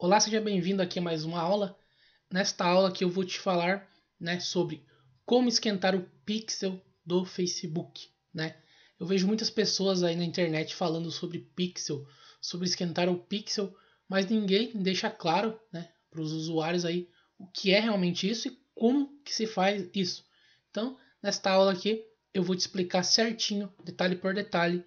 Olá, seja bem-vindo aqui a mais uma aula. Nesta aula que eu vou te falar né, sobre como esquentar o pixel do Facebook. Né? Eu vejo muitas pessoas aí na internet falando sobre pixel, sobre esquentar o pixel, mas ninguém deixa claro né, para os usuários aí o que é realmente isso e como que se faz isso. Então, nesta aula aqui eu vou te explicar certinho, detalhe por detalhe,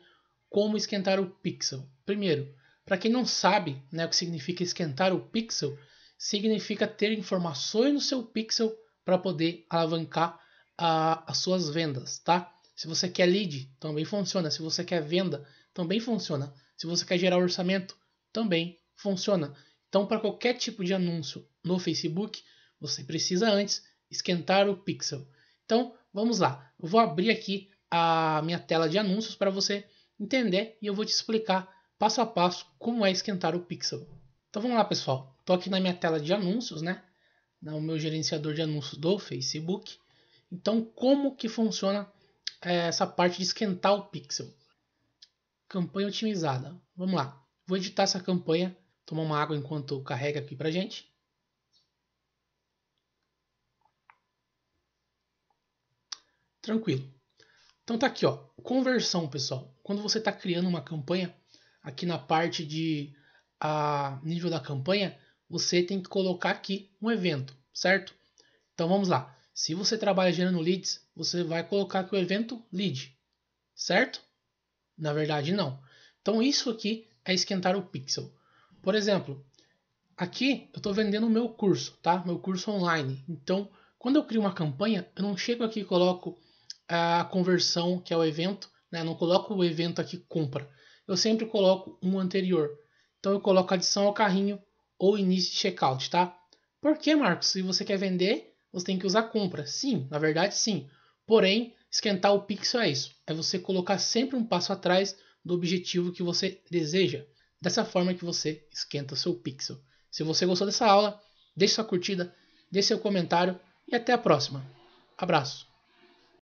como esquentar o pixel. Primeiro, para quem não sabe né, o que significa esquentar o pixel, significa ter informações no seu pixel para poder alavancar a, as suas vendas, tá? Se você quer lead, também funciona. Se você quer venda, também funciona. Se você quer gerar orçamento, também funciona. Então, para qualquer tipo de anúncio no Facebook, você precisa antes esquentar o pixel. Então, vamos lá. Eu vou abrir aqui a minha tela de anúncios para você entender e eu vou te explicar passo a passo como é esquentar o Pixel. Então vamos lá, pessoal. Estou aqui na minha tela de anúncios, né? No meu gerenciador de anúncios do Facebook. Então, como que funciona é, essa parte de esquentar o Pixel? Campanha otimizada. Vamos lá. Vou editar essa campanha. Tomar uma água enquanto carrega aqui para gente. Tranquilo. Então tá aqui, ó. Conversão, pessoal. Quando você está criando uma campanha, aqui na parte de a nível da campanha, você tem que colocar aqui um evento, certo? Então vamos lá. Se você trabalha gerando leads, você vai colocar aqui o evento lead, certo? Na verdade, não. Então isso aqui é esquentar o pixel. Por exemplo, aqui eu estou vendendo o meu curso, tá? Meu curso online. Então, quando eu crio uma campanha, eu não chego aqui e coloco a conversão, que é o evento, né? Eu não coloco o evento aqui compra eu sempre coloco um anterior. Então eu coloco adição ao carrinho ou início de checkout, tá? Por que, Marcos? Se você quer vender, você tem que usar compra. Sim, na verdade sim. Porém, esquentar o pixel é isso. É você colocar sempre um passo atrás do objetivo que você deseja. Dessa forma que você esquenta o seu pixel. Se você gostou dessa aula, deixe sua curtida, deixe seu comentário e até a próxima. Abraço!